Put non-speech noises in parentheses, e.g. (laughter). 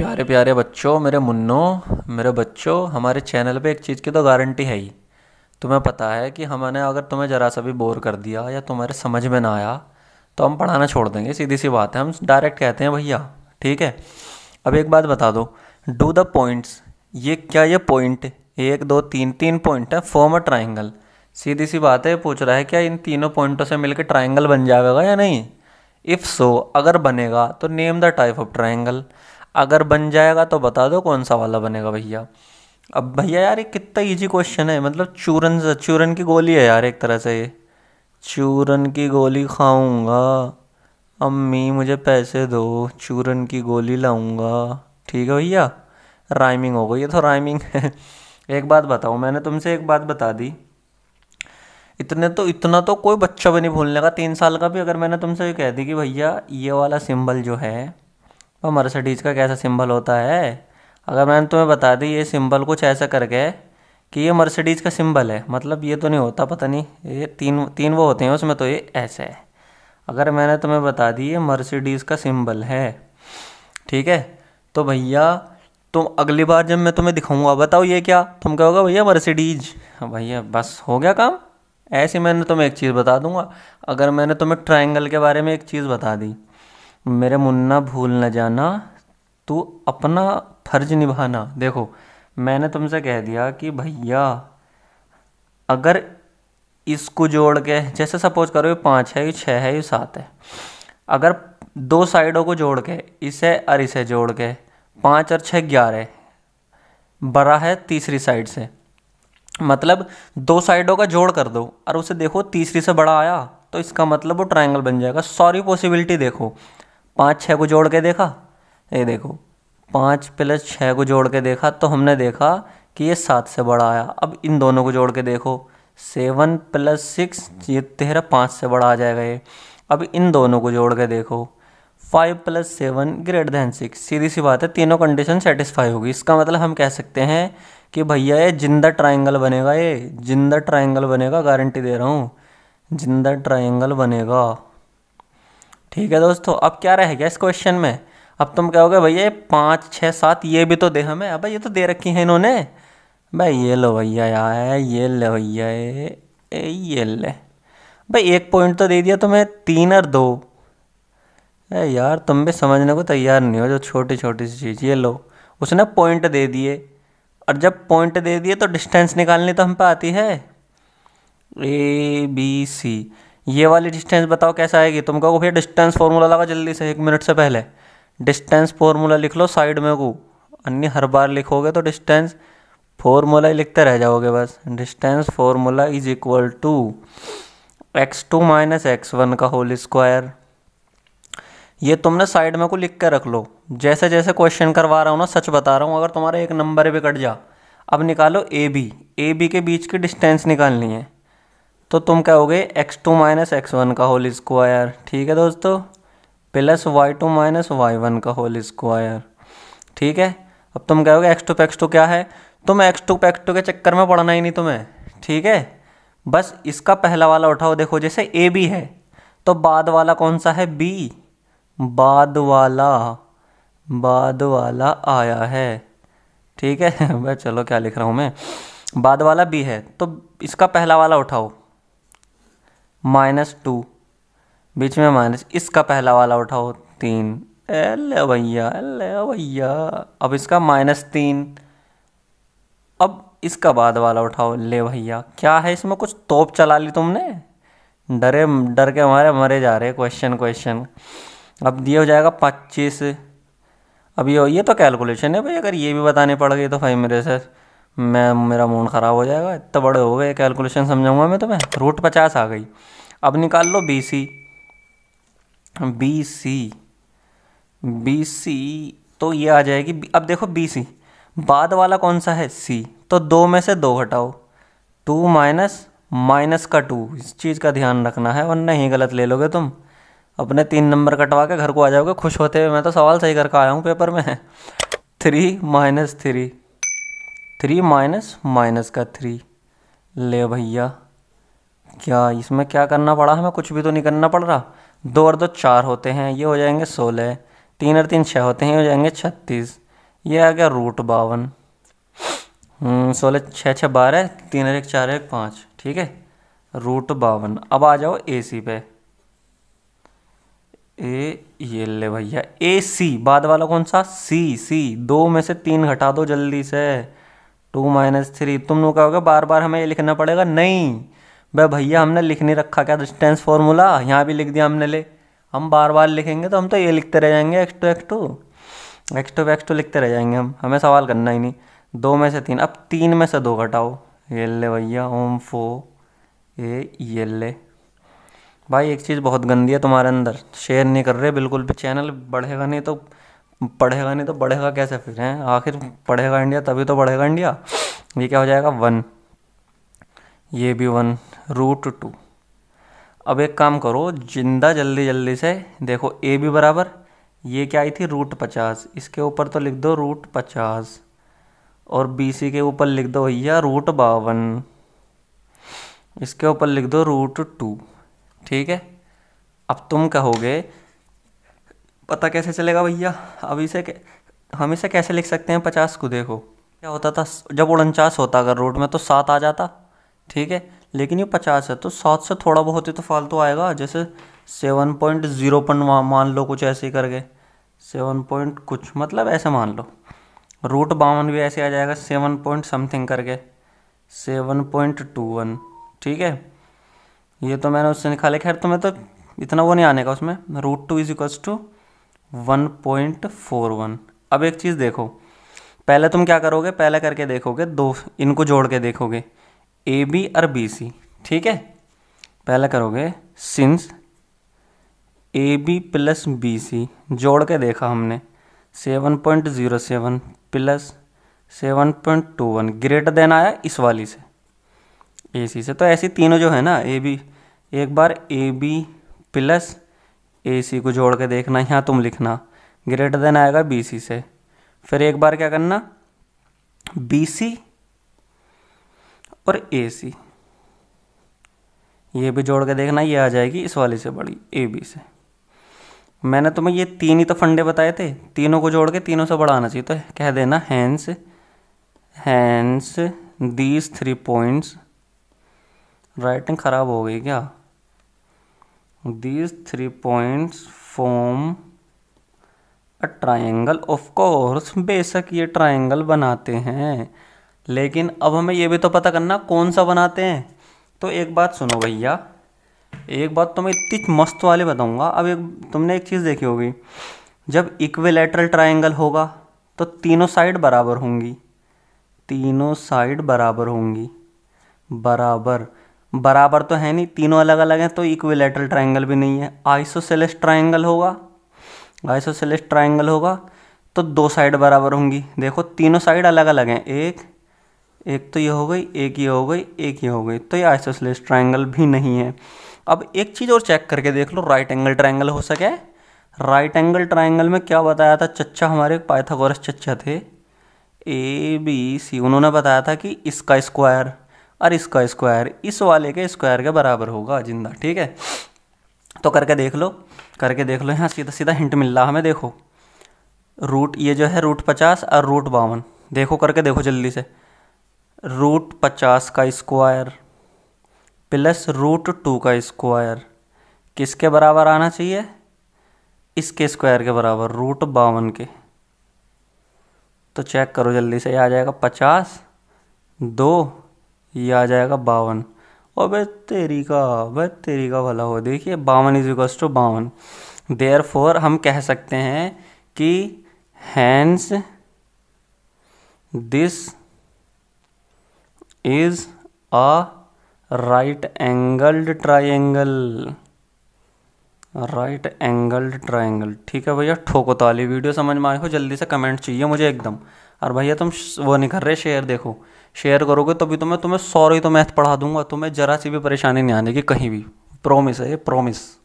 प्यारे प्यारे बच्चों मेरे मुन्नो मेरे बच्चों हमारे चैनल पे एक चीज़ की तो गारंटी है ही तुम्हें पता है कि हमने अगर तुम्हें ज़रा सा भी बोर कर दिया या तुम्हारे समझ में ना आया तो हम पढ़ाना छोड़ देंगे सीधी सी बात है हम डायरेक्ट कहते हैं भैया ठीक है अब एक बात बता दो डू द पॉइंट्स ये क्या ये पॉइंट एक दो तीन तीन पॉइंट है फॉर्म अ ट्राइंगल सीधी सी बात है पूछ रहा है क्या इन तीनों पॉइंटों से मिलकर ट्राइंगल बन जाएगा या नहीं इफ़ सो अगर बनेगा तो name the type of triangle अगर बन जाएगा तो बता दो कौन सा वाला बनेगा भैया अब भैया यार ये कितना इजी क्वेश्चन है मतलब चूरन चूरन की गोली है यार एक तरह से ये चूरन की गोली खाऊंगा अम्मी मुझे पैसे दो चूरन की गोली लाऊंगा ठीक है भैया राइमिंग हो गई ये तो राइमिंग है (laughs) एक बात बताओ मैंने तुमसे एक बात बता दी इतने तो इतना तो कोई बच्चा भी नहीं भूलने का तीन साल का भी अगर मैंने तुमसे कह दी कि भैया ये वाला सिंबल जो है और तो मर्सिडीज़ का कैसा सिंबल होता है अगर मैंने तुम्हें बता दी ये सिंबल कुछ ऐसा करके कि ये मर्सिडीज़ का सिंबल है मतलब ये तो नहीं होता पता नहीं ये तीन तीन वो होते हैं उसमें तो ये ऐसा है अगर मैंने तुम्हें बता दी ये मर्सिडीज़ का सिंबल है ठीक है तो भैया तुम अगली बार जब मैं तुम्हें दिखाऊंगा बताओ ये क्या तुम कहोगे भैया मर्सिडीज हाँ भैया बस हो गया काम ऐसे मैंने तुम्हें एक चीज़ बता दूंगा अगर मैंने तुम्हें ट्रायंगल के बारे में एक चीज़ बता दी मेरे मुन्ना भूल न जाना तू अपना फर्ज निभाना देखो मैंने तुमसे कह दिया कि भैया अगर इसको जोड़ के जैसे सपोज करो ये पाँच है ये छः है ये सात है अगर दो साइडों को जोड़ के इसे और इसे जोड़ के पाँच और छः ग्यारह बड़ा है तीसरी साइड से मतलब दो साइडों का जोड़ कर दो और उसे देखो तीसरी से बड़ा आया तो इसका मतलब वो ट्रायंगल बन जाएगा सॉरी पॉसिबिलिटी देखो पाँच छः को जोड़ के देखा ये देखो पाँच प्लस छः को जोड़ के देखा तो हमने देखा कि ये सात से बड़ा आया अब इन दोनों को जोड़ के देखो सेवन प्लस सिक्स ये तेरह पाँच से बड़ा आ जाएगा ये अब इन दोनों को जोड़ के देखो five plus seven greater than six सीधी सी बात है तीनों कंडीशन सेटिस्फाई होगी इसका मतलब हम कह सकते हैं कि भैया ये जिंदा ट्राइंगल बनेगा ये जिंदा ट्राइंगल बनेगा गारंटी दे रहा हूँ जिंदा ट्राइंगल बनेगा ठीक है दोस्तों अब क्या रहेगा इस क्वेश्चन में अब तुम कहोगे भैया पाँच छः सात ये भी तो दे हमें अब ये तो दे रखी है इन्होंने भाई ये लो भैया यार ये ले भैया ये ले भाई एक पॉइंट तो दे दिया तुम्हें तीन और दो अरे यार तुम भी समझने को तैयार नहीं हो जो छोटी छोटी सी चीज़ ये लो उसने पॉइंट दे दिए और जब पॉइंट दे दिए तो डिस्टेंस निकालनी तो हम पे आती है ए बी सी ये वाली डिस्टेंस बताओ कैसे आएगी तुम कहो भैया डिस्टेंस फॉर्मूला लगा जल्दी से एक मिनट से पहले डिस्टेंस फॉर्मूला लिख लो साइड में को अन्य हर बार लिखोगे तो डिस्टेंस फॉर्मूला ही लिखते रह जाओगे बस distance formula is equal to x two minus x one का होल स्क्वायर ये तुमने साइड में को लिख के रख लो जैसे जैसे क्वेश्चन करवा रहा हूँ ना सच बता रहा हूँ अगर तुम्हारा एक नंबर भी कट जा अब निकालो ए बी ए बी के बीच की डिस्टेंस निकालनी है तो तुम कहोगे x two minus x one का होल स्क्वायर ठीक है दोस्तों plus y two minus y one का होल स्क्वायर ठीक है अब तुम कहोगे एक्स टू पैक्स टू क्या है तुम एक्स टू पैक्स टू के चक्कर में पढ़ना ही नहीं तुम्हें ठीक है बस इसका पहला वाला उठाओ देखो जैसे ए बी है तो बाद वाला कौन सा है बी बाद वाला बाद वाला आया है ठीक है भाई (laughs) चलो क्या लिख रहा हूँ मैं बाद वाला बी है तो इसका पहला वाला उठाओ माइनस टू बीच में माइनस इसका पहला वाला उठाओ तीन अल भैया अल भैया अब इसका माइनस तीन अब इसका बाद वाला उठाओ ले भैया क्या है इसमें कुछ तोप चला ली तुमने डरे डर के हमारे मरे जा रहे क्वेश्चन क्वेश्चन अब दिए हो जाएगा पच्चीस अब ये ये तो कैलकुलेशन है भाई अगर ये भी बताने पड़ गई तो भाई मेरे से मैं मेरा मूड ख़राब हो जाएगा इतने बड़े हो गए कैलकुलेशन समझाऊंगा मैं तुम्हें रूट पचास आ गई अब निकाल लो B C B C B C तो ये आ जाएगी अब देखो बी सी बाद वाला कौन सा है सी तो दो में से दो घटाओ टू माइनस माइनस का टू इस चीज़ का ध्यान रखना है वरना ही गलत ले लोगे तुम अपने तीन नंबर कटवा के घर को आ जाओगे खुश होते हुए मैं तो सवाल सही करके आया हूँ पेपर में three minus three three minus minus का थ्री ले भैया क्या इसमें क्या करना पड़ा हमें कुछ भी तो नहीं करना पड़ रहा दो और दो चार होते हैं ये हो जाएंगे सोलह तीन और तीन छः होते हैं ये हो जाएंगे छत्तीस ये आ गया रूट बावन हम्म, सोलह छः छः बारह तीन और एक चार एक पाँच ठीक है रूट बावन अब आ जाओ ए सी पे ए ये ले भैया ए सी बाद वाला कौन सा सी सी दो में से तीन घटा दो जल्दी से टू माइनस थ्री तुम लोग कहोगे बार बार हमें ये लिखना पड़ेगा नहीं भाई भैया हमने लिख नहीं रखा क्या डिस्टेंस फॉर्मूला यहाँ भी लिख दिया हमने ले हम बार बार लिखेंगे तो हम तो ये लिखते रह जाएंगे x two x two x two x two लिखते रह जाएंगे हम हमें सवाल करना ही नहीं दो में से तीन अब तीन में से दो घटाओ ये ले भैया ओम फो ए ये ले भाई एक चीज़ बहुत गंदी है तुम्हारे अंदर शेयर नहीं कर रहे बिल्कुल भी चैनल बढ़ेगा नहीं तो पढ़ेगा नहीं तो बढ़ेगा कैसे फिर हैं आखिर पढ़ेगा इंडिया तभी तो बढ़ेगा इंडिया ये क्या हो जाएगा वन ये भी वन रूट टू अब एक काम करो जिंदा जल्दी जल्दी से देखो ए भी बराबर ये क्या आई थी रूट पचास इसके ऊपर तो लिख दो रूट पचास और बी सी के ऊपर लिख दो भैया रूट बावन इसके ऊपर लिख दो रूट टू ठीक है अब तुम कहोगे पता कैसे चलेगा भैया अब इसे हम इसे कैसे लिख सकते हैं पचास को देखो क्या होता था जब उनचास होता अगर रोड में तो सात आ जाता ठीक है लेकिन ये पचास है तो सात से थोड़ा बहुत ही तो फालतू आएगा जैसे सेवन पॉइंट ज़ीरो पॉइंट मान लो कुछ ऐसे ही करके सेवन पॉइंट कुछ मतलब ऐसे मान लो रूट बावन भी ऐसे आ जाएगा सेवन पॉइंट समथिंग करके सेवन पॉइंट टू वन ठीक है ये तो मैंने उससे निकाले खैर तो मैं तो इतना वो नहीं आने का उसमें root two is equals to one point four one अब एक चीज़ देखो पहले तुम क्या करोगे पहले करके देखोगे दो इनको जोड़ के देखोगे ए बी और बी सी ठीक है पहले करोगे since A B plus B C जोड़ के देखा हमने seven point zero seven plus seven point two one greater than आया इस वाली से ए सी से तो ऐसी तीनों जो है ना ए बी एक बार ए बी प्लस ए सी को जोड़ के देखना यहाँ तुम लिखना ग्रेटर देन आएगा बी सी से फिर एक बार क्या करना बी सी और ए सी ये भी जोड़ के देखना ये आ जाएगी इस वाले से बड़ी ए बी से मैंने तुम्हें ये तीन ही तो फंडे बताए थे तीनों को जोड़ के तीनों से बढ़ाना चाहिए तो कह देना hence hence these three points writing ख़राब हो गई क्या these three points form a triangle of course बेशक ये ट्राइंगल बनाते हैं लेकिन अब हमें ये भी तो पता करना कौन सा बनाते हैं तो एक बात सुनो भैया एक बात तो मैं इतनी मस्त वाले बताऊंगा अब एक तुमने एक चीज़ देखी होगी जब इक्वेलेटरल ट्राइंगल होगा तो तीनों साइड बराबर होंगी तीनों साइड बराबर होंगी बराबर बराबर तो है नहीं तीनों अलग अलग हैं तो इक्विलेटरल ट्राइंगल भी नहीं है आइसोसेलेस ट्राइंगल होगा आइसोसेलेस ट्राइंगल होगा तो दो साइड बराबर होंगी देखो तीनों साइड अलग अलग हैं एक एक तो ये हो गई एक ये हो गई एक ये हो गई तो ये आइसोसेलेस ट्राइंगल भी नहीं है अब एक चीज़ और चेक करके देख लो राइट एंगल ट्राइंगल हो सके राइट एंगल ट्राइंगल में क्या बताया था चच्चा हमारे पाइथागोरस चच्चा थे ए बी सी उन्होंने बताया था कि इसका स्क्वायर और इसका स्क्वायर इस वाले के स्क्वायर के बराबर होगा जिंदा ठीक है तो करके देख लो करके देख लो यहाँ सीधा सीधा हिंट मिल रहा हमें देखो रूट ये जो है रूट पचास और रूट बावन देखो करके देखो जल्दी से रूट पचास का स्क्वायर प्लस रूट टू का स्क्वायर किसके बराबर आना चाहिए इसके स्क्वायर के बराबर रूट बावन के तो चेक करो जल्दी से आ जाएगा पचास दो ये आ जाएगा बावन और वह तेरी का वह तेरी का भला हो देखिए बावन इज इक्वल्स टू बावन देयर फोर हम कह सकते हैं कि hence this is a right angled triangle right angled triangle ठीक है भैया ठोको ताली वीडियो समझ में आए हो जल्दी से कमेंट चाहिए मुझे एकदम अरे भैया तुम वो नहीं कर रहे शेयर देखो शेयर करोगे तभी तो मैं तुम्हें सॉरी तो मैथ पढ़ा दूंगा तुम्हें ज़रा सी भी परेशानी नहीं आने की कहीं भी प्रोमिस है ये प्रोमिस